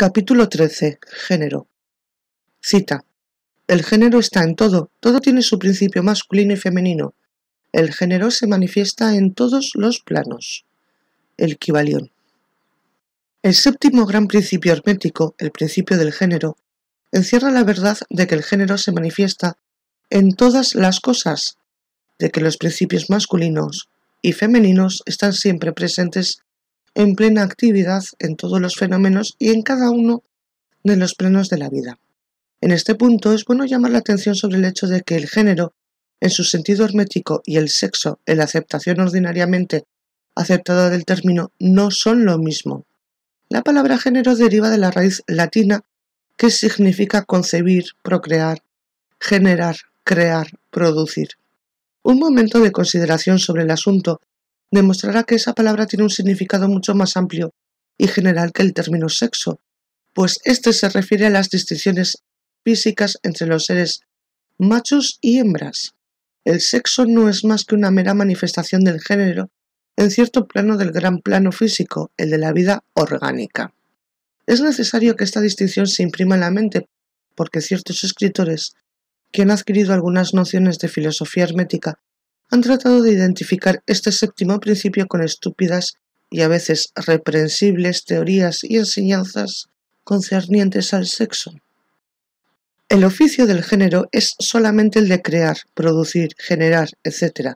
Capítulo 13. Género. Cita. El género está en todo. Todo tiene su principio masculino y femenino. El género se manifiesta en todos los planos. El El séptimo gran principio hermético, el principio del género, encierra la verdad de que el género se manifiesta en todas las cosas, de que los principios masculinos y femeninos están siempre presentes en plena actividad en todos los fenómenos y en cada uno de los planos de la vida. En este punto es bueno llamar la atención sobre el hecho de que el género, en su sentido hermético, y el sexo, en la aceptación ordinariamente aceptada del término, no son lo mismo. La palabra género deriva de la raíz latina que significa concebir, procrear, generar, crear, producir. Un momento de consideración sobre el asunto demostrará que esa palabra tiene un significado mucho más amplio y general que el término sexo, pues este se refiere a las distinciones físicas entre los seres machos y hembras. El sexo no es más que una mera manifestación del género en cierto plano del gran plano físico, el de la vida orgánica. Es necesario que esta distinción se imprima en la mente, porque ciertos escritores, que han adquirido algunas nociones de filosofía hermética han tratado de identificar este séptimo principio con estúpidas y a veces reprensibles teorías y enseñanzas concernientes al sexo. El oficio del género es solamente el de crear, producir, generar, etc.,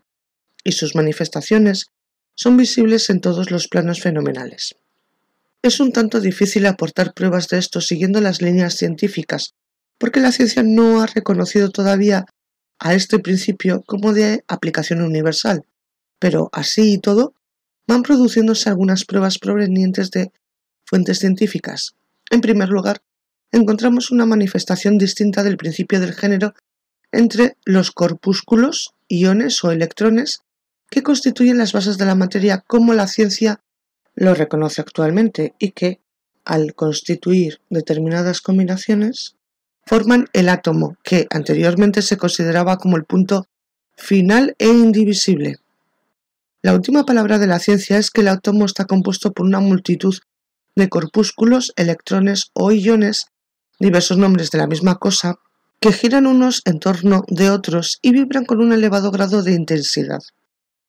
y sus manifestaciones son visibles en todos los planos fenomenales. Es un tanto difícil aportar pruebas de esto siguiendo las líneas científicas, porque la ciencia no ha reconocido todavía a este principio como de aplicación universal, pero así y todo, van produciéndose algunas pruebas provenientes de fuentes científicas. En primer lugar, encontramos una manifestación distinta del principio del género entre los corpúsculos, iones o electrones que constituyen las bases de la materia como la ciencia lo reconoce actualmente y que, al constituir determinadas combinaciones, forman el átomo, que anteriormente se consideraba como el punto final e indivisible. La última palabra de la ciencia es que el átomo está compuesto por una multitud de corpúsculos, electrones o iones, diversos nombres de la misma cosa, que giran unos en torno de otros y vibran con un elevado grado de intensidad.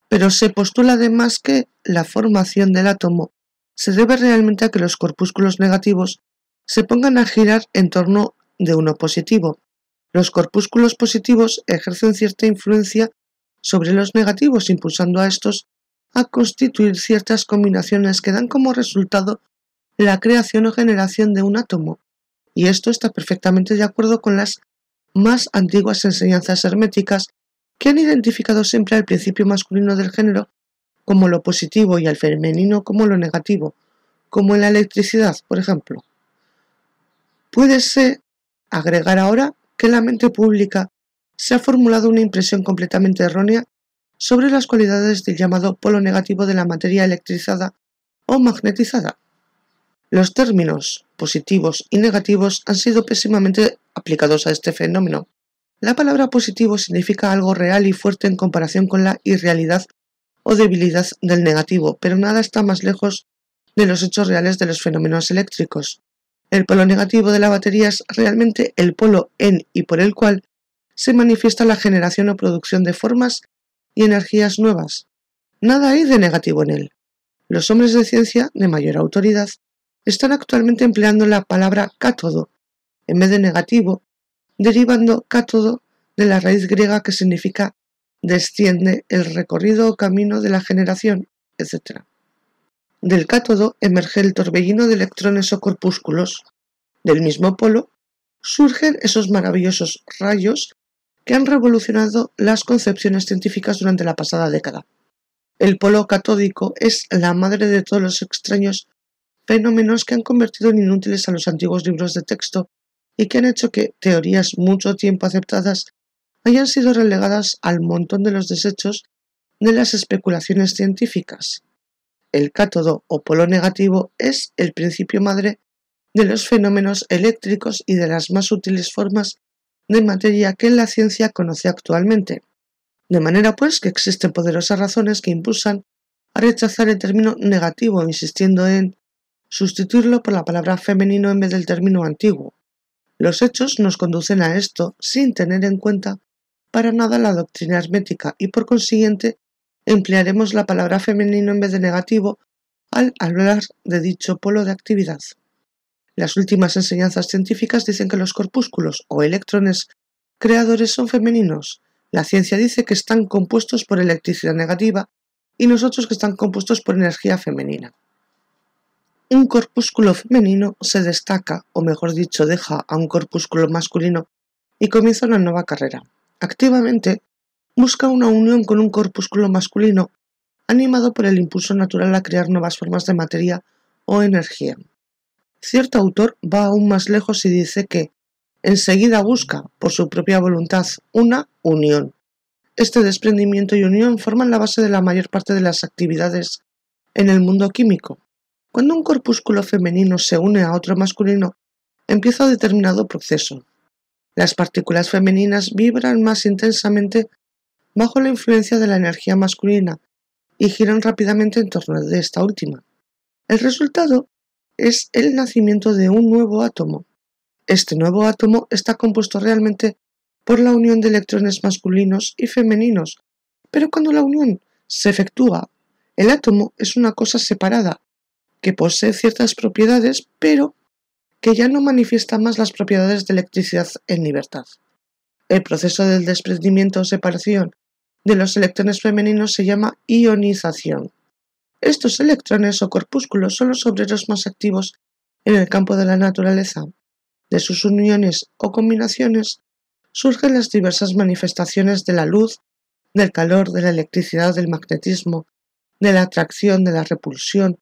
Pero se postula además que la formación del átomo se debe realmente a que los corpúsculos negativos se pongan a girar en torno de uno positivo. Los corpúsculos positivos ejercen cierta influencia sobre los negativos, impulsando a estos a constituir ciertas combinaciones que dan como resultado la creación o generación de un átomo, y esto está perfectamente de acuerdo con las más antiguas enseñanzas herméticas que han identificado siempre al principio masculino del género como lo positivo y al femenino como lo negativo, como en la electricidad, por ejemplo. Puede ser Agregar ahora que la mente pública se ha formulado una impresión completamente errónea sobre las cualidades del llamado polo negativo de la materia electrizada o magnetizada. Los términos positivos y negativos han sido pésimamente aplicados a este fenómeno. La palabra positivo significa algo real y fuerte en comparación con la irrealidad o debilidad del negativo, pero nada está más lejos de los hechos reales de los fenómenos eléctricos. El polo negativo de la batería es realmente el polo en y por el cual se manifiesta la generación o producción de formas y energías nuevas. Nada hay de negativo en él. Los hombres de ciencia, de mayor autoridad, están actualmente empleando la palabra cátodo en vez de negativo, derivando cátodo de la raíz griega que significa desciende el recorrido o camino de la generación, etc. Del cátodo emerge el torbellino de electrones o corpúsculos. Del mismo polo surgen esos maravillosos rayos que han revolucionado las concepciones científicas durante la pasada década. El polo catódico es la madre de todos los extraños fenómenos que han convertido en inútiles a los antiguos libros de texto y que han hecho que teorías mucho tiempo aceptadas hayan sido relegadas al montón de los desechos de las especulaciones científicas el cátodo o polo negativo es el principio madre de los fenómenos eléctricos y de las más útiles formas de materia que la ciencia conoce actualmente. De manera pues que existen poderosas razones que impulsan a rechazar el término negativo, insistiendo en sustituirlo por la palabra femenino en vez del término antiguo. Los hechos nos conducen a esto sin tener en cuenta para nada la doctrina hermética y por consiguiente emplearemos la palabra femenino en vez de negativo al hablar de dicho polo de actividad. Las últimas enseñanzas científicas dicen que los corpúsculos o electrones creadores son femeninos. La ciencia dice que están compuestos por electricidad negativa y nosotros que están compuestos por energía femenina. Un corpúsculo femenino se destaca, o mejor dicho, deja a un corpúsculo masculino y comienza una nueva carrera. Activamente busca una unión con un corpúsculo masculino, animado por el impulso natural a crear nuevas formas de materia o energía. Cierto autor va aún más lejos y dice que enseguida busca, por su propia voluntad, una unión. Este desprendimiento y unión forman la base de la mayor parte de las actividades en el mundo químico. Cuando un corpúsculo femenino se une a otro masculino, empieza un determinado proceso. Las partículas femeninas vibran más intensamente bajo la influencia de la energía masculina y giran rápidamente en torno de esta última. El resultado es el nacimiento de un nuevo átomo. Este nuevo átomo está compuesto realmente por la unión de electrones masculinos y femeninos, pero cuando la unión se efectúa, el átomo es una cosa separada, que posee ciertas propiedades, pero que ya no manifiesta más las propiedades de electricidad en libertad. El proceso del desprendimiento o separación de los electrones femeninos se llama ionización. Estos electrones o corpúsculos son los obreros más activos en el campo de la naturaleza. De sus uniones o combinaciones surgen las diversas manifestaciones de la luz, del calor, de la electricidad, del magnetismo, de la atracción, de la repulsión,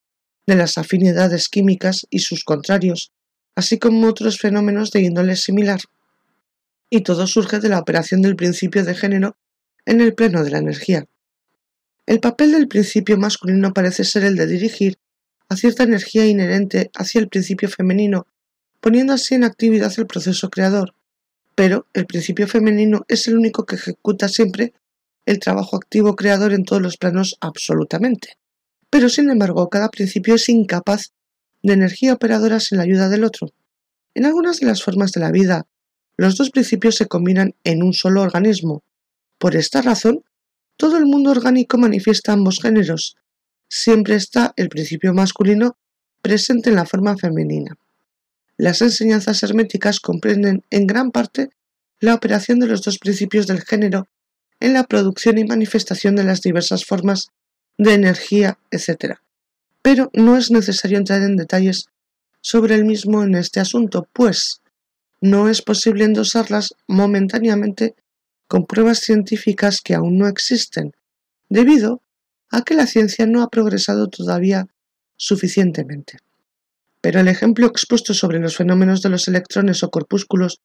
de las afinidades químicas y sus contrarios, así como otros fenómenos de índole similar. Y todo surge de la operación del principio de género en el plano de la energía. El papel del principio masculino parece ser el de dirigir a cierta energía inherente hacia el principio femenino, poniendo así en actividad el proceso creador. Pero el principio femenino es el único que ejecuta siempre el trabajo activo creador en todos los planos absolutamente. Pero sin embargo, cada principio es incapaz de energía operadora sin la ayuda del otro. En algunas de las formas de la vida, los dos principios se combinan en un solo organismo, por esta razón, todo el mundo orgánico manifiesta ambos géneros. Siempre está el principio masculino presente en la forma femenina. Las enseñanzas herméticas comprenden en gran parte la operación de los dos principios del género en la producción y manifestación de las diversas formas de energía, etc. Pero no es necesario entrar en detalles sobre el mismo en este asunto, pues no es posible endosarlas momentáneamente con pruebas científicas que aún no existen, debido a que la ciencia no ha progresado todavía suficientemente. Pero el ejemplo expuesto sobre los fenómenos de los electrones o corpúsculos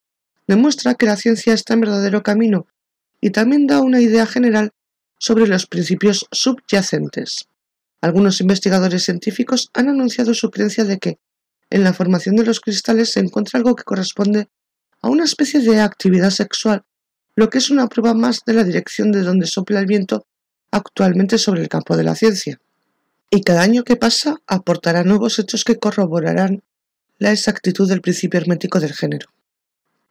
demuestra que la ciencia está en verdadero camino y también da una idea general sobre los principios subyacentes. Algunos investigadores científicos han anunciado su creencia de que en la formación de los cristales se encuentra algo que corresponde a una especie de actividad sexual lo que es una prueba más de la dirección de donde sopla el viento actualmente sobre el campo de la ciencia. Y cada año que pasa aportará nuevos hechos que corroborarán la exactitud del principio hermético del género.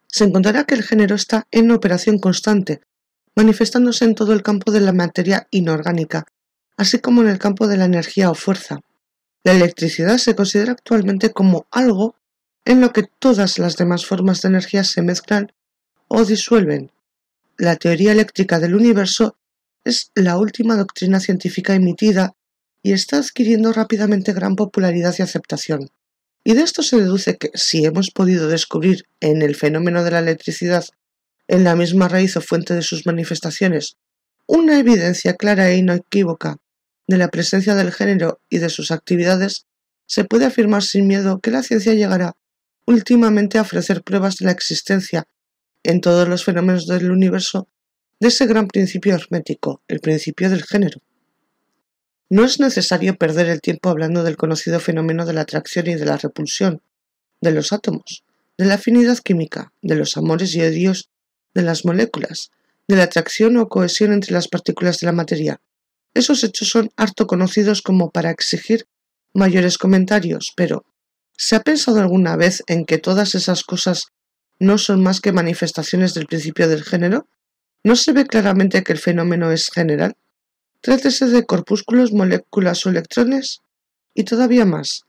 Se encontrará que el género está en operación constante, manifestándose en todo el campo de la materia inorgánica, así como en el campo de la energía o fuerza. La electricidad se considera actualmente como algo en lo que todas las demás formas de energía se mezclan o disuelven, la teoría eléctrica del universo es la última doctrina científica emitida y está adquiriendo rápidamente gran popularidad y aceptación. Y de esto se deduce que si hemos podido descubrir en el fenómeno de la electricidad, en la misma raíz o fuente de sus manifestaciones, una evidencia clara e inequívoca de la presencia del género y de sus actividades, se puede afirmar sin miedo que la ciencia llegará últimamente a ofrecer pruebas de la existencia en todos los fenómenos del universo de ese gran principio hermético, el principio del género. No es necesario perder el tiempo hablando del conocido fenómeno de la atracción y de la repulsión, de los átomos, de la afinidad química, de los amores y odios, de las moléculas, de la atracción o cohesión entre las partículas de la materia. Esos hechos son harto conocidos como para exigir mayores comentarios, pero ¿se ha pensado alguna vez en que todas esas cosas no son más que manifestaciones del principio del género, ¿no se ve claramente que el fenómeno es general? Trátese de corpúsculos, moléculas o electrones. Y todavía más,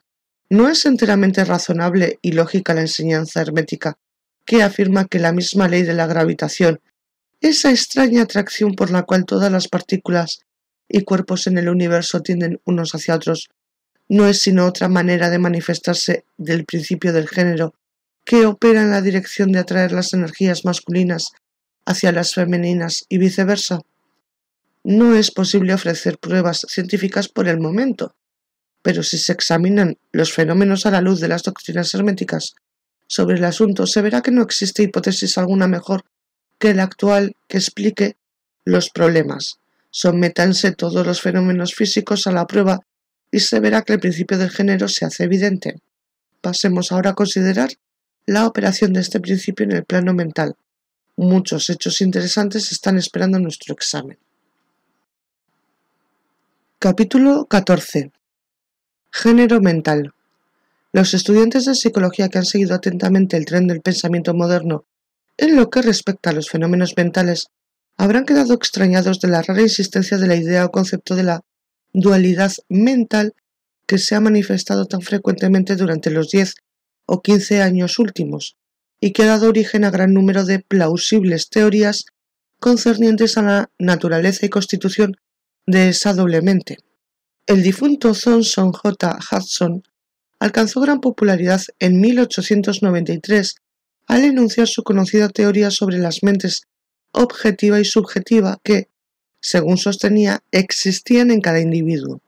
¿no es enteramente razonable y lógica la enseñanza hermética que afirma que la misma ley de la gravitación, esa extraña atracción por la cual todas las partículas y cuerpos en el universo tienden unos hacia otros, no es sino otra manera de manifestarse del principio del género que opera en la dirección de atraer las energías masculinas hacia las femeninas y viceversa? No es posible ofrecer pruebas científicas por el momento, pero si se examinan los fenómenos a la luz de las doctrinas herméticas sobre el asunto, se verá que no existe hipótesis alguna mejor que la actual que explique los problemas. Sometanse todos los fenómenos físicos a la prueba y se verá que el principio del género se hace evidente. Pasemos ahora a considerar la operación de este principio en el plano mental. Muchos hechos interesantes están esperando nuestro examen. Capítulo 14. Género mental. Los estudiantes de psicología que han seguido atentamente el tren del pensamiento moderno en lo que respecta a los fenómenos mentales habrán quedado extrañados de la rara insistencia de la idea o concepto de la dualidad mental que se ha manifestado tan frecuentemente durante los diez o 15 años últimos, y que ha dado origen a gran número de plausibles teorías concernientes a la naturaleza y constitución de esa doble mente. El difunto Thomson J. Hudson alcanzó gran popularidad en 1893 al enunciar su conocida teoría sobre las mentes objetiva y subjetiva que, según sostenía, existían en cada individuo.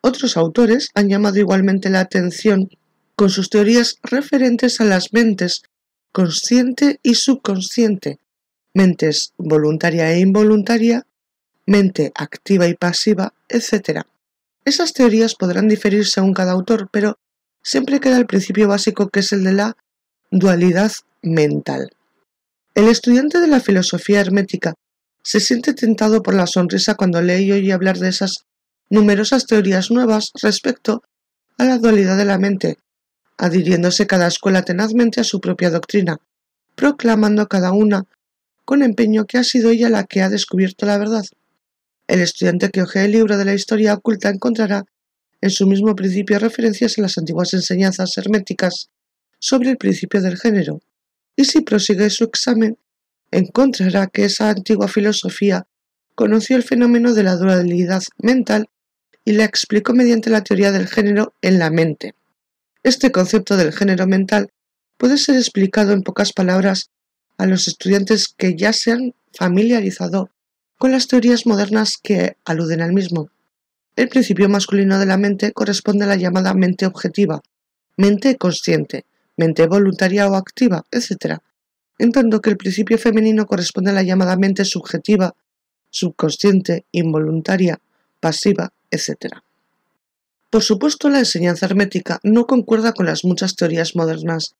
Otros autores han llamado igualmente la atención con sus teorías referentes a las mentes consciente y subconsciente, mentes voluntaria e involuntaria, mente activa y pasiva, etc. Esas teorías podrán diferir según cada autor, pero siempre queda el principio básico que es el de la dualidad mental. El estudiante de la filosofía hermética se siente tentado por la sonrisa cuando lee y oye hablar de esas numerosas teorías nuevas respecto a la dualidad de la mente, adhiriéndose cada escuela tenazmente a su propia doctrina, proclamando cada una con empeño que ha sido ella la que ha descubierto la verdad. El estudiante que ojee el libro de la historia oculta encontrará en su mismo principio referencias a las antiguas enseñanzas herméticas sobre el principio del género, y si prosigue su examen, encontrará que esa antigua filosofía conoció el fenómeno de la dualidad mental y la explicó mediante la teoría del género en la mente. Este concepto del género mental puede ser explicado en pocas palabras a los estudiantes que ya se han familiarizado con las teorías modernas que aluden al mismo. El principio masculino de la mente corresponde a la llamada mente objetiva, mente consciente, mente voluntaria o activa, etc., en tanto que el principio femenino corresponde a la llamada mente subjetiva, subconsciente, involuntaria, pasiva, etc. Por supuesto, la enseñanza hermética no concuerda con las muchas teorías modernas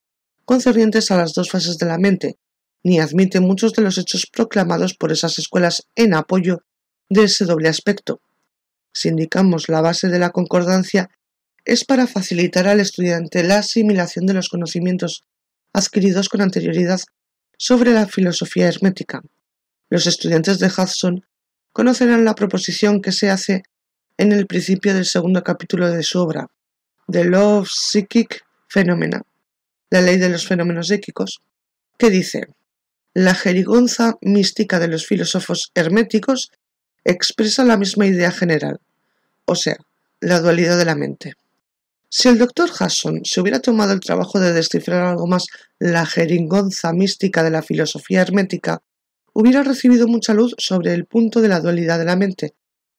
concernientes a las dos fases de la mente, ni admite muchos de los hechos proclamados por esas escuelas en apoyo de ese doble aspecto. Si indicamos la base de la concordancia, es para facilitar al estudiante la asimilación de los conocimientos adquiridos con anterioridad sobre la filosofía hermética. Los estudiantes de Hudson conocerán la proposición que se hace en el principio del segundo capítulo de su obra, The love Psychic Phenomena, la ley de los fenómenos psíquicos, que dice, la jerigonza mística de los filósofos herméticos expresa la misma idea general, o sea, la dualidad de la mente. Si el doctor Hasson se hubiera tomado el trabajo de descifrar algo más la jeringonza mística de la filosofía hermética, hubiera recibido mucha luz sobre el punto de la dualidad de la mente,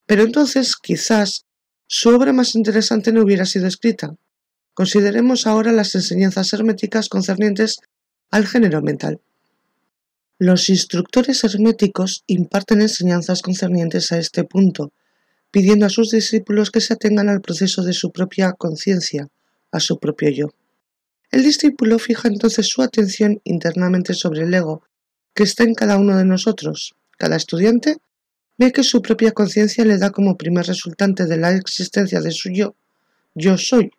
pero entonces quizás su obra más interesante no hubiera sido escrita. Consideremos ahora las enseñanzas herméticas concernientes al género mental. Los instructores herméticos imparten enseñanzas concernientes a este punto, pidiendo a sus discípulos que se atengan al proceso de su propia conciencia, a su propio yo. El discípulo fija entonces su atención internamente sobre el ego, que está en cada uno de nosotros, cada estudiante ve que su propia conciencia le da como primer resultante de la existencia de su yo, yo soy.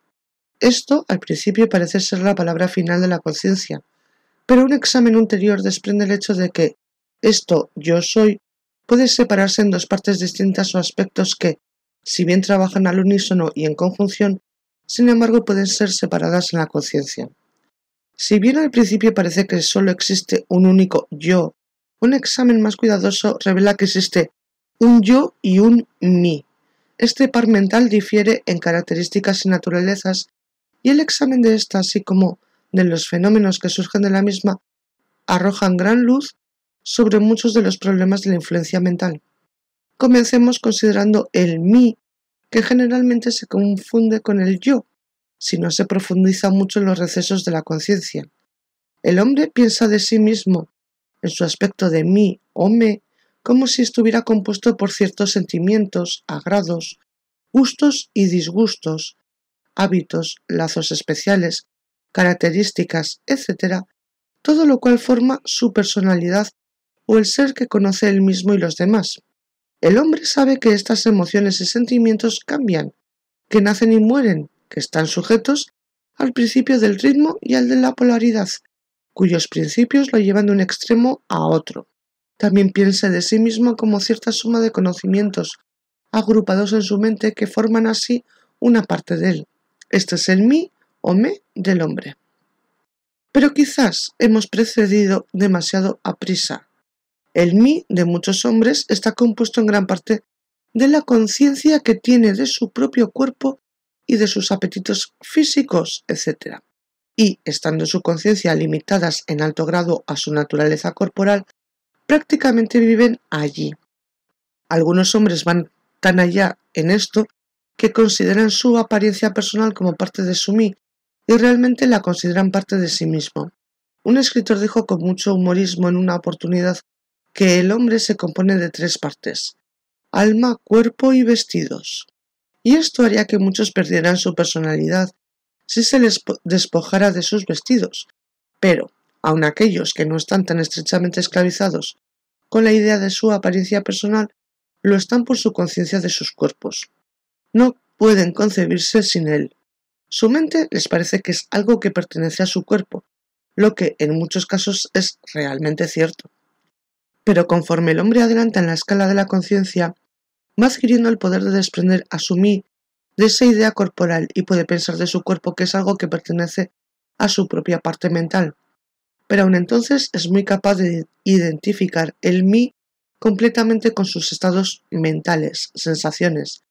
Esto al principio parece ser la palabra final de la conciencia, pero un examen anterior desprende el hecho de que esto yo soy puede separarse en dos partes distintas o aspectos que, si bien trabajan al unísono y en conjunción, sin embargo pueden ser separadas en la conciencia. Si bien al principio parece que solo existe un único yo, un examen más cuidadoso revela que existe un yo y un mí. Este par mental difiere en características y naturalezas y el examen de ésta, así como de los fenómenos que surgen de la misma, arrojan gran luz sobre muchos de los problemas de la influencia mental. Comencemos considerando el mí, que generalmente se confunde con el yo, si no se profundiza mucho en los recesos de la conciencia. El hombre piensa de sí mismo, en su aspecto de mí o me, como si estuviera compuesto por ciertos sentimientos, agrados, gustos y disgustos, hábitos, lazos especiales, características, etc., todo lo cual forma su personalidad o el ser que conoce él mismo y los demás. El hombre sabe que estas emociones y sentimientos cambian, que nacen y mueren, que están sujetos al principio del ritmo y al de la polaridad, cuyos principios lo llevan de un extremo a otro. También piensa de sí mismo como cierta suma de conocimientos, agrupados en su mente que forman así una parte de él. Este es el mí o me del hombre. Pero quizás hemos precedido demasiado a prisa. El mí de muchos hombres está compuesto en gran parte de la conciencia que tiene de su propio cuerpo y de sus apetitos físicos, etc. Y, estando su conciencia limitadas en alto grado a su naturaleza corporal, prácticamente viven allí. Algunos hombres van tan allá en esto que consideran su apariencia personal como parte de su mí y realmente la consideran parte de sí mismo. Un escritor dijo con mucho humorismo en una oportunidad que el hombre se compone de tres partes, alma, cuerpo y vestidos. Y esto haría que muchos perdieran su personalidad si se les despojara de sus vestidos. Pero aun aquellos que no están tan estrechamente esclavizados con la idea de su apariencia personal, lo están por su conciencia de sus cuerpos. No pueden concebirse sin él. Su mente les parece que es algo que pertenece a su cuerpo, lo que en muchos casos es realmente cierto. Pero conforme el hombre adelanta en la escala de la conciencia, va adquiriendo el poder de desprender a su mí de esa idea corporal y puede pensar de su cuerpo que es algo que pertenece a su propia parte mental, pero aún entonces es muy capaz de identificar el mí completamente con sus estados mentales, sensaciones,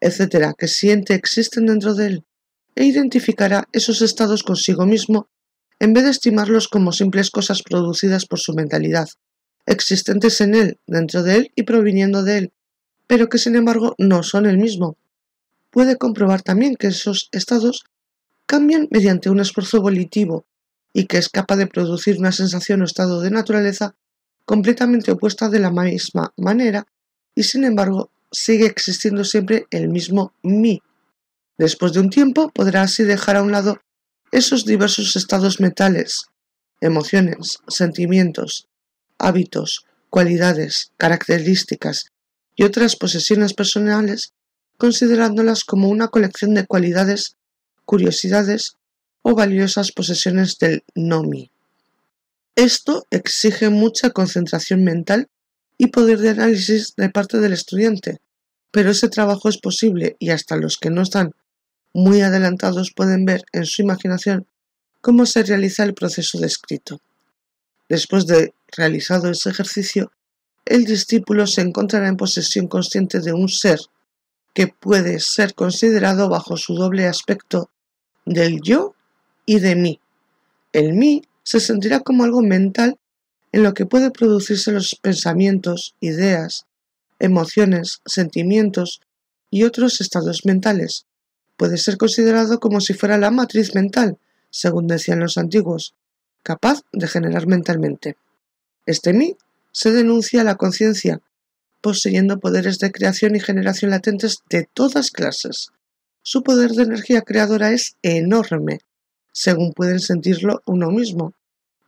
etcétera, que siente existen dentro de él, e identificará esos estados consigo mismo en vez de estimarlos como simples cosas producidas por su mentalidad, existentes en él, dentro de él y proviniendo de él, pero que sin embargo no son el mismo. Puede comprobar también que esos estados cambian mediante un esfuerzo volitivo y que es capaz de producir una sensación o estado de naturaleza completamente opuesta de la misma manera y sin embargo sigue existiendo siempre el mismo mí. Después de un tiempo podrá así dejar a un lado esos diversos estados mentales, emociones, sentimientos, hábitos, cualidades, características y otras posesiones personales, considerándolas como una colección de cualidades, curiosidades o valiosas posesiones del NOMI. Esto exige mucha concentración mental y poder de análisis de parte del estudiante, pero ese trabajo es posible y hasta los que no están muy adelantados pueden ver en su imaginación cómo se realiza el proceso descrito. Después de realizado ese ejercicio, el discípulo se encontrará en posesión consciente de un ser que puede ser considerado bajo su doble aspecto del yo y de mí. El mí se sentirá como algo mental en lo que puede producirse los pensamientos, ideas, emociones, sentimientos y otros estados mentales. Puede ser considerado como si fuera la matriz mental, según decían los antiguos, capaz de generar mentalmente. Este mí se denuncia a la conciencia, poseyendo poderes de creación y generación latentes de todas clases. Su poder de energía creadora es enorme según pueden sentirlo uno mismo.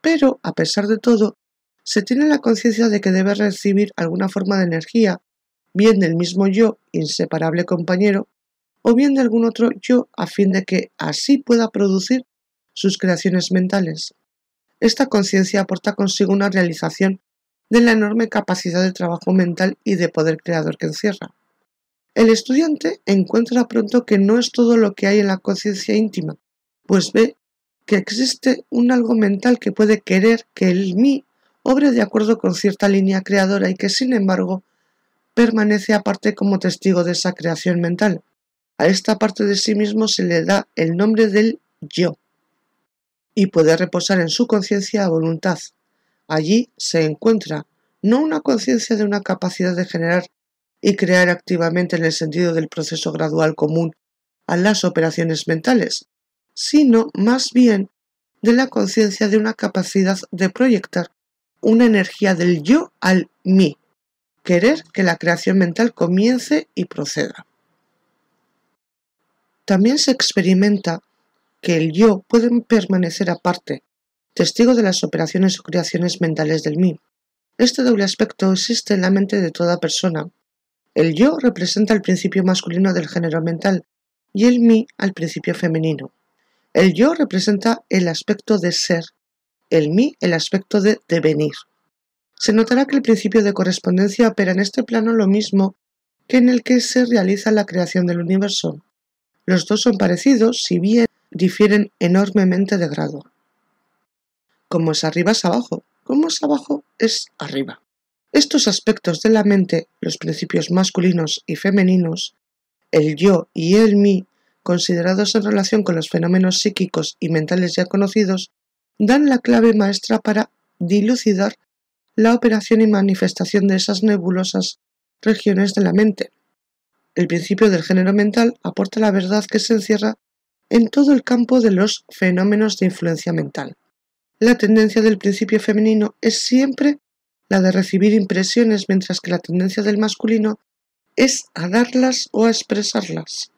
Pero, a pesar de todo, se tiene la conciencia de que debe recibir alguna forma de energía, bien del mismo yo, inseparable compañero, o bien de algún otro yo, a fin de que así pueda producir sus creaciones mentales. Esta conciencia aporta consigo una realización de la enorme capacidad de trabajo mental y de poder creador que encierra. El estudiante encuentra pronto que no es todo lo que hay en la conciencia íntima, pues ve que existe un algo mental que puede querer que el mí obre de acuerdo con cierta línea creadora y que sin embargo permanece aparte como testigo de esa creación mental. A esta parte de sí mismo se le da el nombre del yo y puede reposar en su conciencia a voluntad. Allí se encuentra no una conciencia de una capacidad de generar y crear activamente en el sentido del proceso gradual común a las operaciones mentales, sino más bien de la conciencia de una capacidad de proyectar una energía del yo al mí, querer que la creación mental comience y proceda. También se experimenta que el yo puede permanecer aparte, testigo de las operaciones o creaciones mentales del mí. Este doble aspecto existe en la mente de toda persona. El yo representa el principio masculino del género mental y el mí al principio femenino. El yo representa el aspecto de ser, el mí el aspecto de devenir. Se notará que el principio de correspondencia opera en este plano lo mismo que en el que se realiza la creación del universo. Los dos son parecidos, si bien difieren enormemente de grado. Como es arriba es abajo, como es abajo es arriba. Estos aspectos de la mente, los principios masculinos y femeninos, el yo y el mí considerados en relación con los fenómenos psíquicos y mentales ya conocidos, dan la clave maestra para dilucidar la operación y manifestación de esas nebulosas regiones de la mente. El principio del género mental aporta la verdad que se encierra en todo el campo de los fenómenos de influencia mental. La tendencia del principio femenino es siempre la de recibir impresiones, mientras que la tendencia del masculino es a darlas o a expresarlas.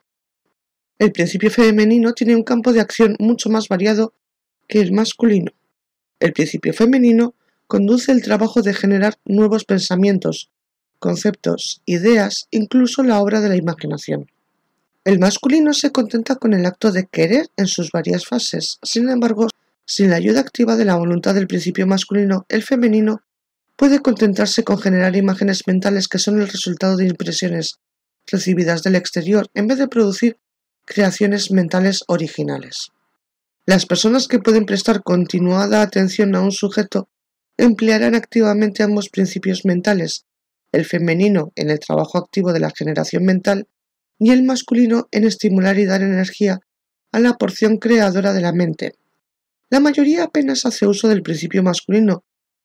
El principio femenino tiene un campo de acción mucho más variado que el masculino. El principio femenino conduce el trabajo de generar nuevos pensamientos, conceptos, ideas, incluso la obra de la imaginación. El masculino se contenta con el acto de querer en sus varias fases, sin embargo, sin la ayuda activa de la voluntad del principio masculino, el femenino puede contentarse con generar imágenes mentales que son el resultado de impresiones recibidas del exterior en vez de producir creaciones mentales originales. Las personas que pueden prestar continuada atención a un sujeto emplearán activamente ambos principios mentales, el femenino en el trabajo activo de la generación mental y el masculino en estimular y dar energía a la porción creadora de la mente. La mayoría apenas hace uso del principio masculino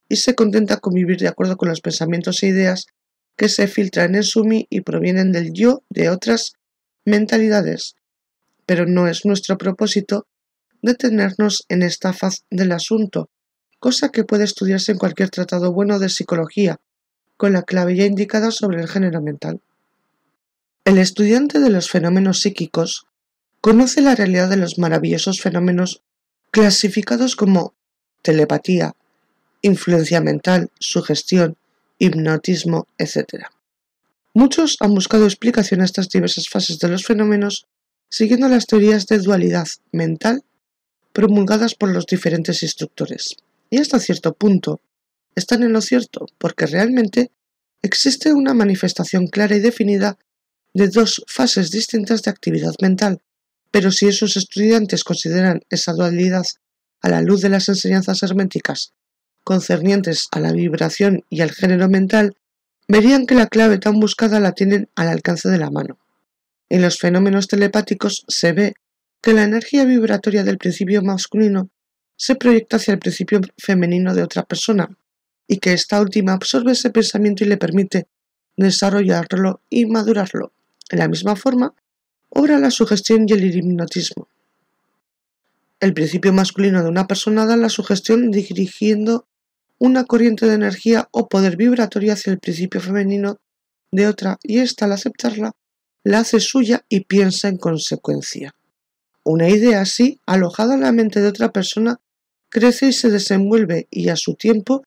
y se contenta con vivir de acuerdo con los pensamientos e ideas que se filtran en Sumi y provienen del yo de otras mentalidades, pero no es nuestro propósito detenernos en esta faz del asunto, cosa que puede estudiarse en cualquier tratado bueno de psicología, con la clave ya indicada sobre el género mental. El estudiante de los fenómenos psíquicos conoce la realidad de los maravillosos fenómenos clasificados como telepatía, influencia mental, sugestión, hipnotismo, etc. Muchos han buscado explicación a estas diversas fases de los fenómenos siguiendo las teorías de dualidad mental promulgadas por los diferentes instructores. Y hasta cierto punto están en lo cierto, porque realmente existe una manifestación clara y definida de dos fases distintas de actividad mental, pero si esos estudiantes consideran esa dualidad a la luz de las enseñanzas herméticas concernientes a la vibración y al género mental, verían que la clave tan buscada la tienen al alcance de la mano. En los fenómenos telepáticos se ve que la energía vibratoria del principio masculino se proyecta hacia el principio femenino de otra persona y que esta última absorbe ese pensamiento y le permite desarrollarlo y madurarlo. De la misma forma, obra la sugestión y el hipnotismo. El principio masculino de una persona da la sugestión dirigiendo una corriente de energía o poder vibratorio hacia el principio femenino de otra y esta al aceptarla la hace suya y piensa en consecuencia. Una idea así, alojada en la mente de otra persona, crece y se desenvuelve y a su tiempo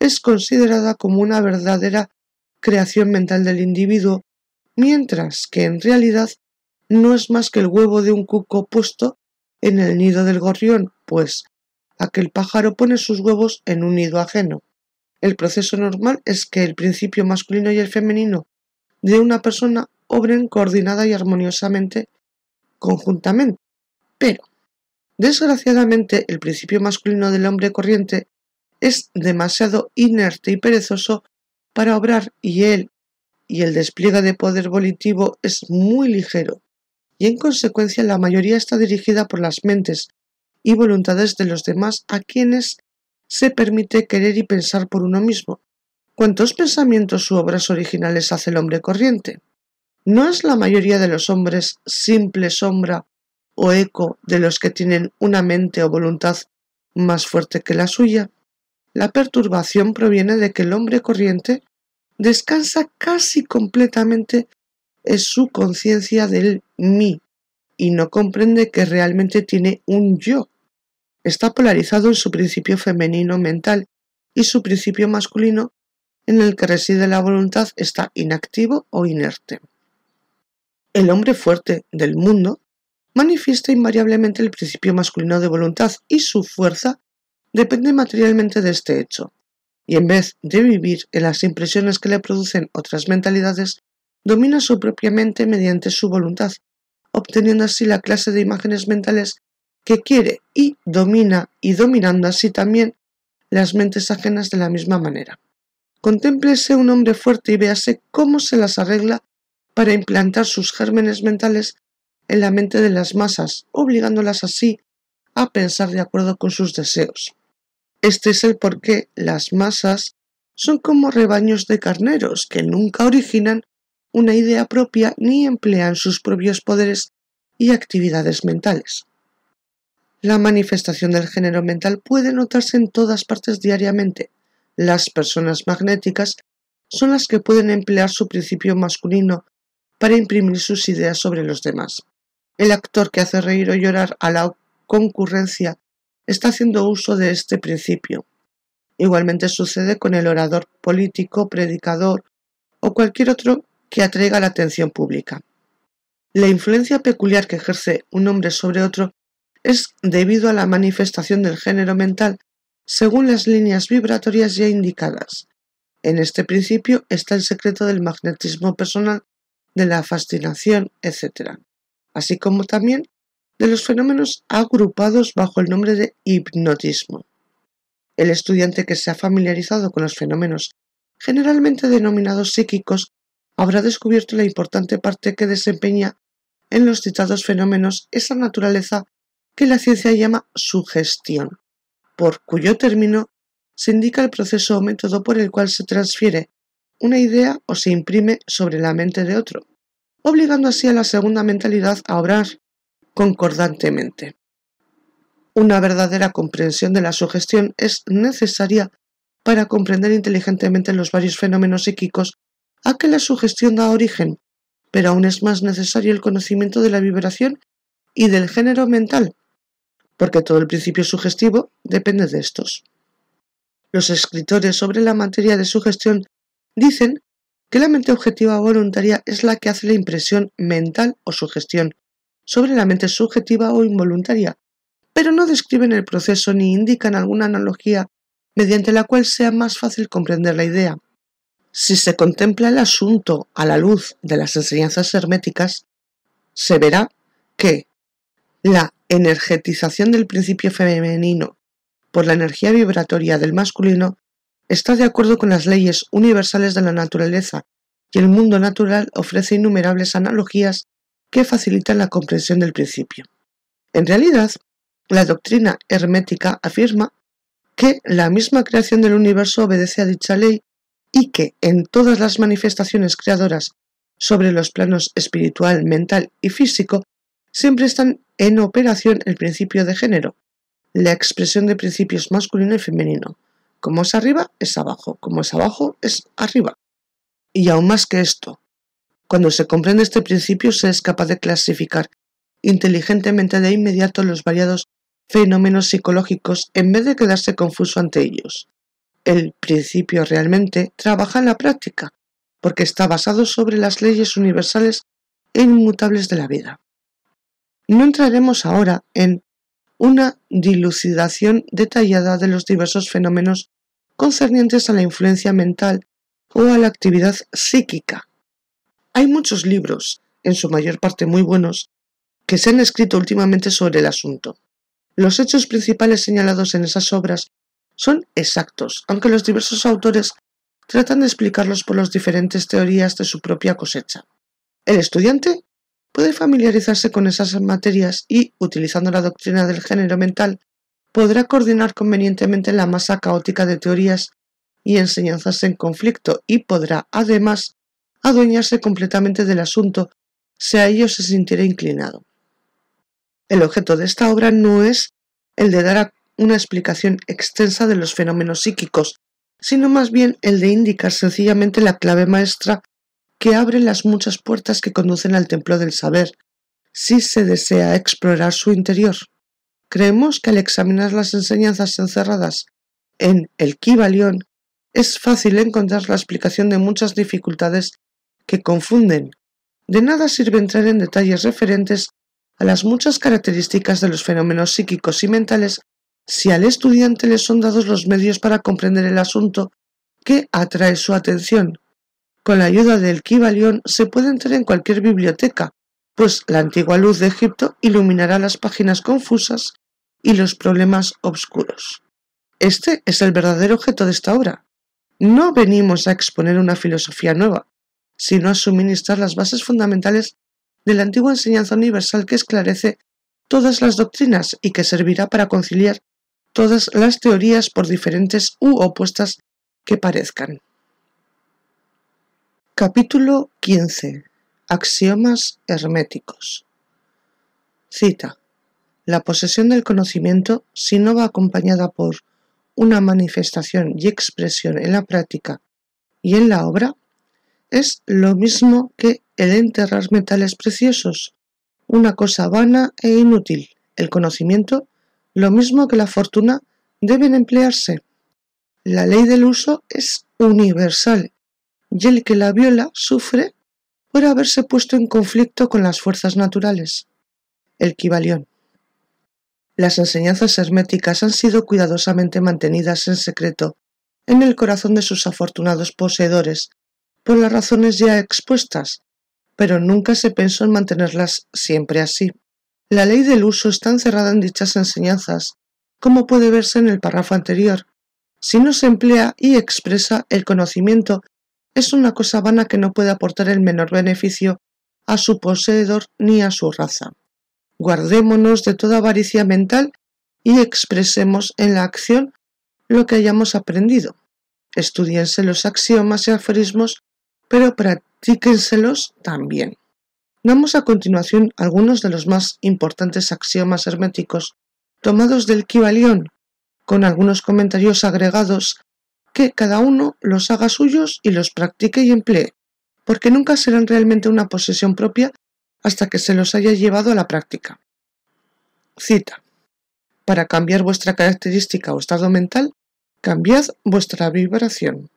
es considerada como una verdadera creación mental del individuo, mientras que en realidad no es más que el huevo de un cuco puesto en el nido del gorrión, pues aquel pájaro pone sus huevos en un nido ajeno. El proceso normal es que el principio masculino y el femenino de una persona obren coordinada y armoniosamente conjuntamente. Pero, desgraciadamente, el principio masculino del hombre corriente es demasiado inerte y perezoso para obrar y él y el despliegue de poder volitivo es muy ligero, y en consecuencia la mayoría está dirigida por las mentes y voluntades de los demás a quienes se permite querer y pensar por uno mismo, ¿Cuántos pensamientos u obras originales hace el hombre corriente? ¿No es la mayoría de los hombres simple sombra o eco de los que tienen una mente o voluntad más fuerte que la suya? La perturbación proviene de que el hombre corriente descansa casi completamente en su conciencia del mí y no comprende que realmente tiene un yo. Está polarizado en su principio femenino mental y su principio masculino en el que reside la voluntad está inactivo o inerte. El hombre fuerte del mundo manifiesta invariablemente el principio masculino de voluntad y su fuerza depende materialmente de este hecho, y en vez de vivir en las impresiones que le producen otras mentalidades, domina su propia mente mediante su voluntad, obteniendo así la clase de imágenes mentales que quiere y domina y dominando así también las mentes ajenas de la misma manera. Contémplese un hombre fuerte y véase cómo se las arregla para implantar sus gérmenes mentales en la mente de las masas, obligándolas así a pensar de acuerdo con sus deseos. Este es el por qué las masas son como rebaños de carneros que nunca originan una idea propia ni emplean sus propios poderes y actividades mentales. La manifestación del género mental puede notarse en todas partes diariamente, las personas magnéticas son las que pueden emplear su principio masculino para imprimir sus ideas sobre los demás. El actor que hace reír o llorar a la concurrencia está haciendo uso de este principio. Igualmente sucede con el orador político, predicador o cualquier otro que atraiga la atención pública. La influencia peculiar que ejerce un hombre sobre otro es debido a la manifestación del género mental según las líneas vibratorias ya indicadas. En este principio está el secreto del magnetismo personal, de la fascinación, etc., así como también de los fenómenos agrupados bajo el nombre de hipnotismo. El estudiante que se ha familiarizado con los fenómenos generalmente denominados psíquicos habrá descubierto la importante parte que desempeña en los citados fenómenos esa naturaleza que la ciencia llama sugestión por cuyo término se indica el proceso o método por el cual se transfiere una idea o se imprime sobre la mente de otro, obligando así a la segunda mentalidad a obrar concordantemente. Una verdadera comprensión de la sugestión es necesaria para comprender inteligentemente los varios fenómenos psíquicos a que la sugestión da origen, pero aún es más necesario el conocimiento de la vibración y del género mental porque todo el principio sugestivo depende de estos. Los escritores sobre la materia de sugestión dicen que la mente objetiva voluntaria es la que hace la impresión mental o sugestión sobre la mente subjetiva o involuntaria, pero no describen el proceso ni indican alguna analogía mediante la cual sea más fácil comprender la idea. Si se contempla el asunto a la luz de las enseñanzas herméticas, se verá que la energetización del principio femenino por la energía vibratoria del masculino está de acuerdo con las leyes universales de la naturaleza y el mundo natural ofrece innumerables analogías que facilitan la comprensión del principio. En realidad, la doctrina hermética afirma que la misma creación del universo obedece a dicha ley y que en todas las manifestaciones creadoras sobre los planos espiritual, mental y físico siempre están en operación el principio de género, la expresión de principios masculino y femenino. Como es arriba, es abajo. Como es abajo, es arriba. Y aún más que esto, cuando se comprende este principio se es capaz de clasificar inteligentemente de inmediato los variados fenómenos psicológicos en vez de quedarse confuso ante ellos. El principio realmente trabaja en la práctica, porque está basado sobre las leyes universales e inmutables de la vida. No entraremos ahora en una dilucidación detallada de los diversos fenómenos concernientes a la influencia mental o a la actividad psíquica. Hay muchos libros, en su mayor parte muy buenos, que se han escrito últimamente sobre el asunto. Los hechos principales señalados en esas obras son exactos, aunque los diversos autores tratan de explicarlos por las diferentes teorías de su propia cosecha. El estudiante puede familiarizarse con esas materias y, utilizando la doctrina del género mental, podrá coordinar convenientemente la masa caótica de teorías y enseñanzas en conflicto y podrá, además, adueñarse completamente del asunto si a ello se sintiera inclinado. El objeto de esta obra no es el de dar una explicación extensa de los fenómenos psíquicos, sino más bien el de indicar sencillamente la clave maestra que abre las muchas puertas que conducen al templo del saber, si se desea explorar su interior. Creemos que al examinar las enseñanzas encerradas en el Kibalión, es fácil encontrar la explicación de muchas dificultades que confunden. De nada sirve entrar en detalles referentes a las muchas características de los fenómenos psíquicos y mentales si al estudiante le son dados los medios para comprender el asunto que atrae su atención. Con la ayuda del Kibalión se puede entrar en cualquier biblioteca, pues la antigua luz de Egipto iluminará las páginas confusas y los problemas oscuros. Este es el verdadero objeto de esta obra. No venimos a exponer una filosofía nueva, sino a suministrar las bases fundamentales de la antigua enseñanza universal que esclarece todas las doctrinas y que servirá para conciliar todas las teorías por diferentes u opuestas que parezcan. Capítulo 15. Axiomas herméticos. Cita. La posesión del conocimiento, si no va acompañada por una manifestación y expresión en la práctica y en la obra, es lo mismo que el enterrar metales preciosos, una cosa vana e inútil. El conocimiento, lo mismo que la fortuna, deben emplearse. La ley del uso es universal y el que la viola sufre por haberse puesto en conflicto con las fuerzas naturales. El Kibalión. Las enseñanzas herméticas han sido cuidadosamente mantenidas en secreto en el corazón de sus afortunados poseedores por las razones ya expuestas, pero nunca se pensó en mantenerlas siempre así. La ley del uso está encerrada en dichas enseñanzas, como puede verse en el párrafo anterior, si no se emplea y expresa el conocimiento es una cosa vana que no puede aportar el menor beneficio a su poseedor ni a su raza. Guardémonos de toda avaricia mental y expresemos en la acción lo que hayamos aprendido. Estudiense los axiomas y aforismos, pero practíquenselos también. Damos a continuación algunos de los más importantes axiomas herméticos tomados del Kibalión, con algunos comentarios agregados que cada uno los haga suyos y los practique y emplee, porque nunca serán realmente una posesión propia hasta que se los haya llevado a la práctica. Cita. Para cambiar vuestra característica o estado mental, cambiad vuestra vibración.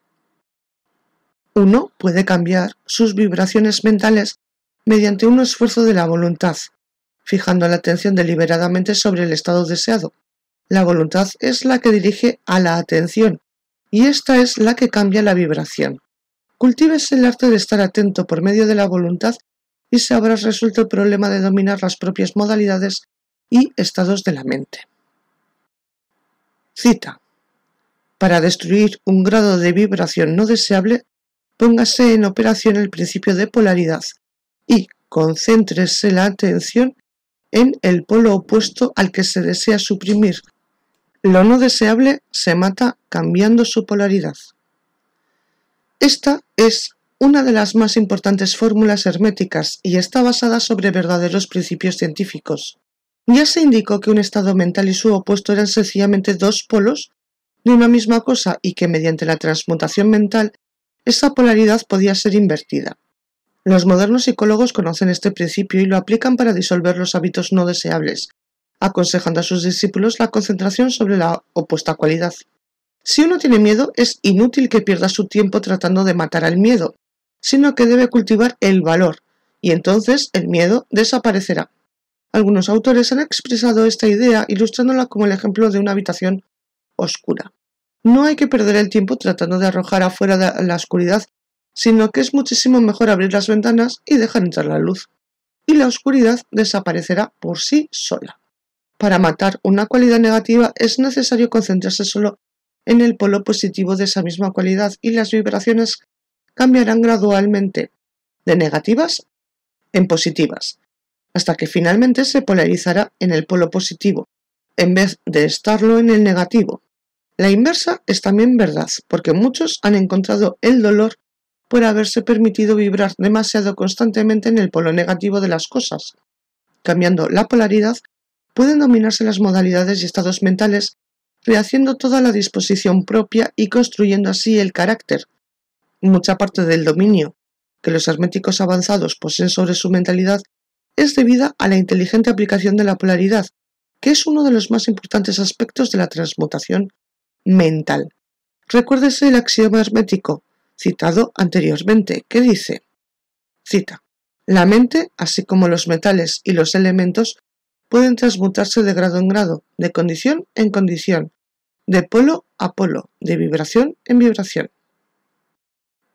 Uno puede cambiar sus vibraciones mentales mediante un esfuerzo de la voluntad, fijando la atención deliberadamente sobre el estado deseado. La voluntad es la que dirige a la atención y esta es la que cambia la vibración. Cultives el arte de estar atento por medio de la voluntad y se habrás resuelto el problema de dominar las propias modalidades y estados de la mente. Cita. Para destruir un grado de vibración no deseable, póngase en operación el principio de polaridad y concéntrese la atención en el polo opuesto al que se desea suprimir lo no deseable se mata cambiando su polaridad. Esta es una de las más importantes fórmulas herméticas y está basada sobre verdaderos principios científicos. Ya se indicó que un estado mental y su opuesto eran sencillamente dos polos de una misma cosa y que mediante la transmutación mental esa polaridad podía ser invertida. Los modernos psicólogos conocen este principio y lo aplican para disolver los hábitos no deseables, aconsejando a sus discípulos la concentración sobre la opuesta cualidad. Si uno tiene miedo, es inútil que pierda su tiempo tratando de matar al miedo, sino que debe cultivar el valor, y entonces el miedo desaparecerá. Algunos autores han expresado esta idea ilustrándola como el ejemplo de una habitación oscura. No hay que perder el tiempo tratando de arrojar afuera la oscuridad, sino que es muchísimo mejor abrir las ventanas y dejar entrar la luz, y la oscuridad desaparecerá por sí sola. Para matar una cualidad negativa es necesario concentrarse solo en el polo positivo de esa misma cualidad y las vibraciones cambiarán gradualmente de negativas en positivas, hasta que finalmente se polarizará en el polo positivo, en vez de estarlo en el negativo. La inversa es también verdad, porque muchos han encontrado el dolor por haberse permitido vibrar demasiado constantemente en el polo negativo de las cosas, cambiando la polaridad pueden dominarse las modalidades y estados mentales, rehaciendo toda la disposición propia y construyendo así el carácter. Mucha parte del dominio que los herméticos avanzados poseen sobre su mentalidad es debida a la inteligente aplicación de la polaridad, que es uno de los más importantes aspectos de la transmutación mental. Recuérdese el axioma hermético, citado anteriormente, que dice, cita, la mente, así como los metales y los elementos, pueden transmutarse de grado en grado, de condición en condición, de polo a polo, de vibración en vibración.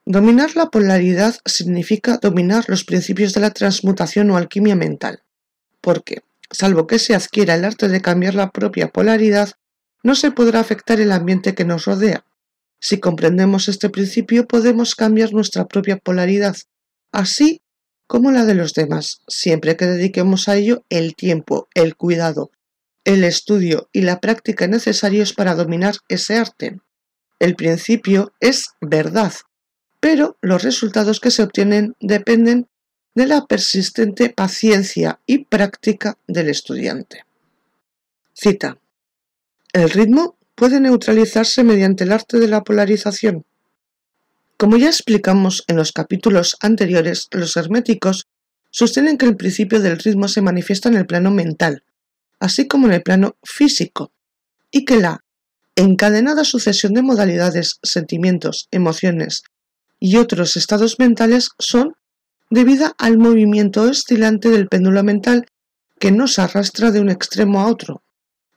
Dominar la polaridad significa dominar los principios de la transmutación o alquimia mental, porque, salvo que se adquiera el arte de cambiar la propia polaridad, no se podrá afectar el ambiente que nos rodea. Si comprendemos este principio, podemos cambiar nuestra propia polaridad. Así como la de los demás, siempre que dediquemos a ello el tiempo, el cuidado, el estudio y la práctica necesarios para dominar ese arte. El principio es verdad, pero los resultados que se obtienen dependen de la persistente paciencia y práctica del estudiante. Cita. El ritmo puede neutralizarse mediante el arte de la polarización, como ya explicamos en los capítulos anteriores, los herméticos sostienen que el principio del ritmo se manifiesta en el plano mental, así como en el plano físico, y que la encadenada sucesión de modalidades, sentimientos, emociones y otros estados mentales son debida al movimiento oscilante del péndulo mental que nos arrastra de un extremo a otro.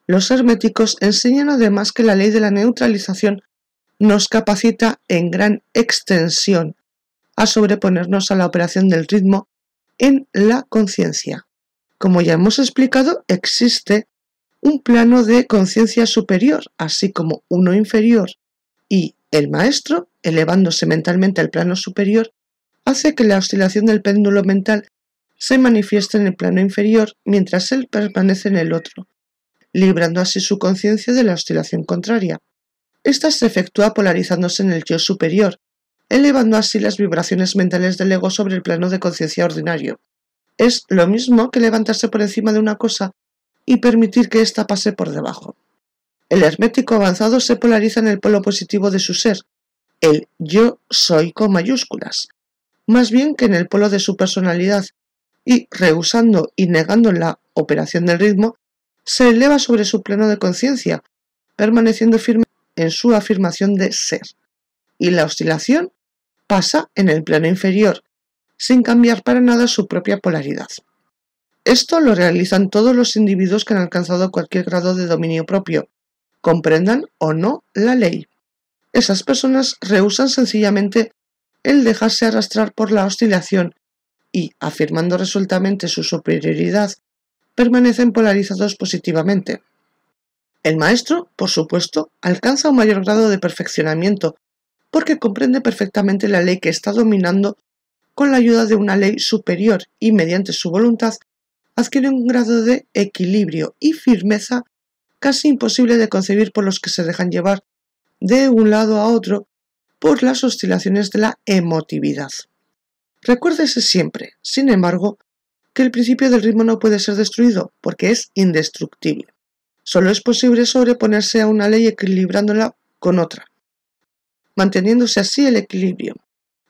Los herméticos enseñan además que la ley de la neutralización nos capacita en gran extensión a sobreponernos a la operación del ritmo en la conciencia. Como ya hemos explicado, existe un plano de conciencia superior, así como uno inferior, y el maestro, elevándose mentalmente al plano superior, hace que la oscilación del péndulo mental se manifieste en el plano inferior mientras él permanece en el otro, librando así su conciencia de la oscilación contraria. Esta se efectúa polarizándose en el yo superior, elevando así las vibraciones mentales del ego sobre el plano de conciencia ordinario. Es lo mismo que levantarse por encima de una cosa y permitir que ésta pase por debajo. El hermético avanzado se polariza en el polo positivo de su ser, el yo soy con mayúsculas, más bien que en el polo de su personalidad, y rehusando y negando la operación del ritmo, se eleva sobre su plano de conciencia, permaneciendo firme en su afirmación de ser, y la oscilación pasa en el plano inferior, sin cambiar para nada su propia polaridad. Esto lo realizan todos los individuos que han alcanzado cualquier grado de dominio propio, comprendan o no la ley. Esas personas rehusan sencillamente el dejarse arrastrar por la oscilación y, afirmando resueltamente su superioridad, permanecen polarizados positivamente. El maestro, por supuesto, alcanza un mayor grado de perfeccionamiento, porque comprende perfectamente la ley que está dominando con la ayuda de una ley superior y mediante su voluntad adquiere un grado de equilibrio y firmeza casi imposible de concebir por los que se dejan llevar de un lado a otro por las oscilaciones de la emotividad. Recuérdese siempre, sin embargo, que el principio del ritmo no puede ser destruido porque es indestructible. Solo es posible sobreponerse a una ley equilibrándola con otra, manteniéndose así el equilibrio.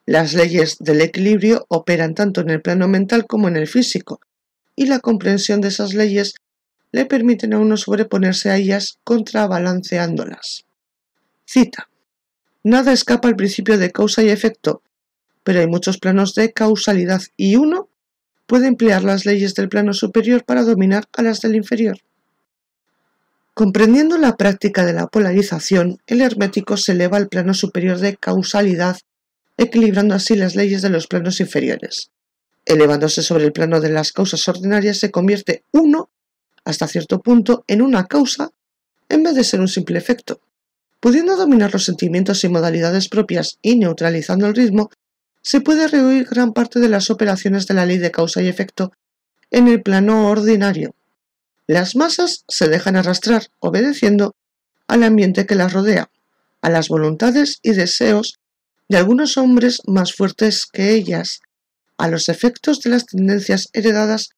Las leyes del equilibrio operan tanto en el plano mental como en el físico, y la comprensión de esas leyes le permiten a uno sobreponerse a ellas contrabalanceándolas. Cita. Nada escapa al principio de causa y efecto, pero hay muchos planos de causalidad y uno puede emplear las leyes del plano superior para dominar a las del inferior. Comprendiendo la práctica de la polarización, el hermético se eleva al plano superior de causalidad, equilibrando así las leyes de los planos inferiores. Elevándose sobre el plano de las causas ordinarias, se convierte uno, hasta cierto punto, en una causa en vez de ser un simple efecto. Pudiendo dominar los sentimientos y modalidades propias y neutralizando el ritmo, se puede rehuir gran parte de las operaciones de la ley de causa y efecto en el plano ordinario. Las masas se dejan arrastrar obedeciendo al ambiente que las rodea, a las voluntades y deseos de algunos hombres más fuertes que ellas, a los efectos de las tendencias heredadas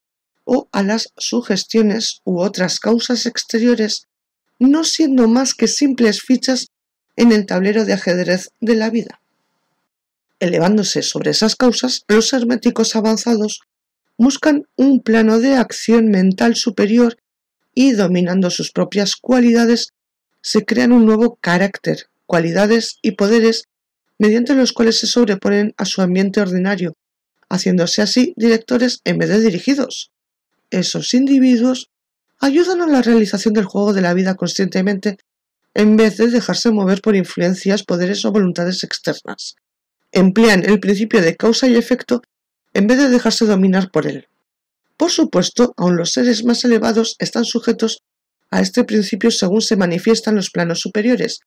o a las sugestiones u otras causas exteriores, no siendo más que simples fichas en el tablero de ajedrez de la vida. Elevándose sobre esas causas, los herméticos avanzados buscan un plano de acción mental superior y dominando sus propias cualidades, se crean un nuevo carácter, cualidades y poderes mediante los cuales se sobreponen a su ambiente ordinario, haciéndose así directores en vez de dirigidos. Esos individuos ayudan a la realización del juego de la vida conscientemente en vez de dejarse mover por influencias, poderes o voluntades externas. Emplean el principio de causa y efecto en vez de dejarse dominar por él. Por supuesto, aun los seres más elevados están sujetos a este principio según se manifiestan los planos superiores,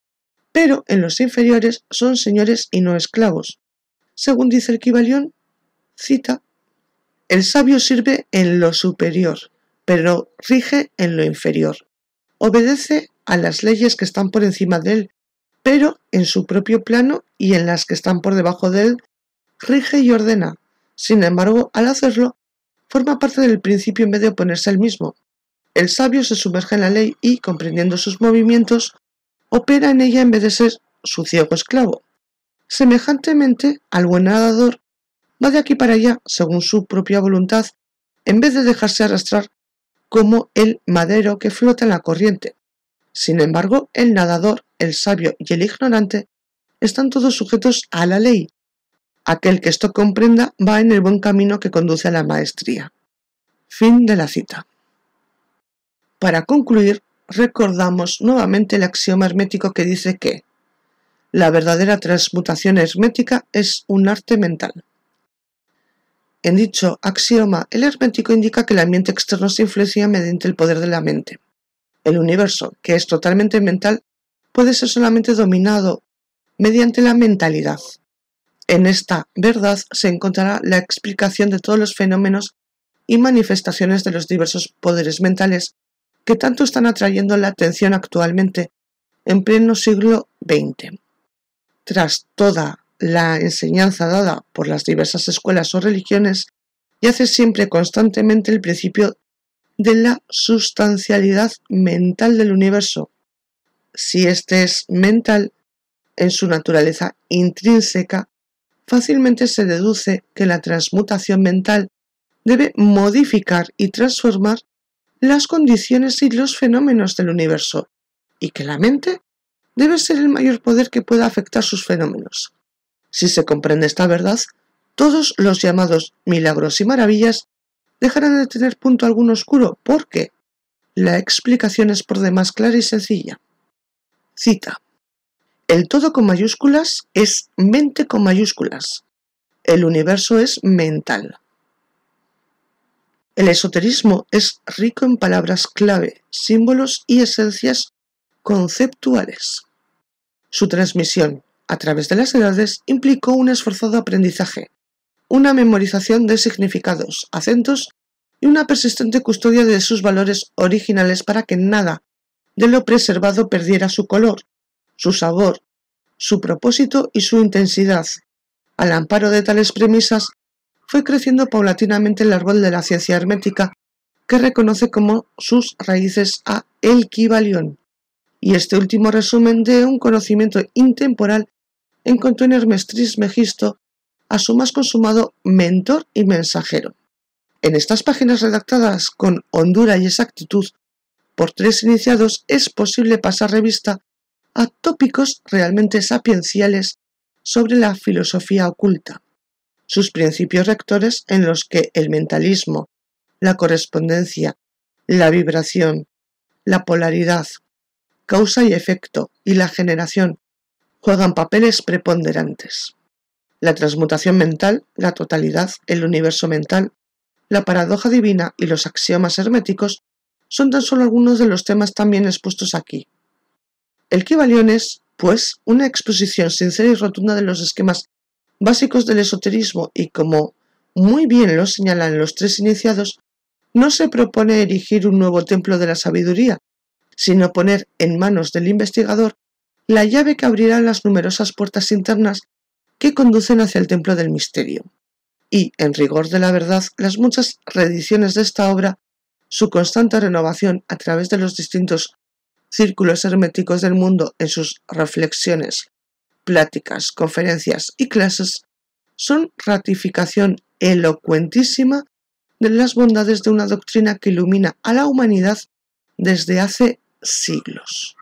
pero en los inferiores son señores y no esclavos. Según dice el Kibalión, cita, el sabio sirve en lo superior, pero rige en lo inferior. Obedece a las leyes que están por encima de él, pero en su propio plano y en las que están por debajo de él, rige y ordena. Sin embargo, al hacerlo, forma parte del principio en vez de oponerse al mismo. El sabio se sumerge en la ley y, comprendiendo sus movimientos, opera en ella en vez de ser su ciego esclavo. Semejantemente, al buen nadador va de aquí para allá según su propia voluntad, en vez de dejarse arrastrar como el madero que flota en la corriente. Sin embargo, el nadador, el sabio y el ignorante están todos sujetos a la ley, Aquel que esto comprenda va en el buen camino que conduce a la maestría. Fin de la cita. Para concluir, recordamos nuevamente el axioma hermético que dice que la verdadera transmutación hermética es un arte mental. En dicho axioma, el hermético indica que el ambiente externo se influencia mediante el poder de la mente. El universo, que es totalmente mental, puede ser solamente dominado mediante la mentalidad. En esta verdad se encontrará la explicación de todos los fenómenos y manifestaciones de los diversos poderes mentales que tanto están atrayendo la atención actualmente en pleno siglo XX. Tras toda la enseñanza dada por las diversas escuelas o religiones, yace siempre constantemente el principio de la sustancialidad mental del universo. Si éste es mental, en su naturaleza intrínseca, fácilmente se deduce que la transmutación mental debe modificar y transformar las condiciones y los fenómenos del universo, y que la mente debe ser el mayor poder que pueda afectar sus fenómenos. Si se comprende esta verdad, todos los llamados milagros y maravillas dejarán de tener punto alguno oscuro, porque la explicación es por demás clara y sencilla. Cita. El todo con mayúsculas es mente con mayúsculas. El universo es mental. El esoterismo es rico en palabras clave, símbolos y esencias conceptuales. Su transmisión a través de las edades implicó un esforzado aprendizaje, una memorización de significados, acentos y una persistente custodia de sus valores originales para que nada de lo preservado perdiera su color su sabor, su propósito y su intensidad. Al amparo de tales premisas, fue creciendo paulatinamente el árbol de la ciencia hermética, que reconoce como sus raíces a el Y este último resumen de un conocimiento intemporal encontró en Hermestris Megisto a su más consumado mentor y mensajero. En estas páginas redactadas con hondura y exactitud por tres iniciados es posible pasar revista a tópicos realmente sapienciales sobre la filosofía oculta, sus principios rectores en los que el mentalismo, la correspondencia, la vibración, la polaridad, causa y efecto y la generación juegan papeles preponderantes. La transmutación mental, la totalidad, el universo mental, la paradoja divina y los axiomas herméticos son tan solo algunos de los temas también expuestos aquí. El Kibalión es, pues, una exposición sincera y rotunda de los esquemas básicos del esoterismo y como muy bien lo señalan los tres iniciados, no se propone erigir un nuevo templo de la sabiduría, sino poner en manos del investigador la llave que abrirá las numerosas puertas internas que conducen hacia el templo del misterio. Y, en rigor de la verdad, las muchas reediciones de esta obra, su constante renovación a través de los distintos círculos herméticos del mundo en sus reflexiones, pláticas, conferencias y clases, son ratificación elocuentísima de las bondades de una doctrina que ilumina a la humanidad desde hace siglos.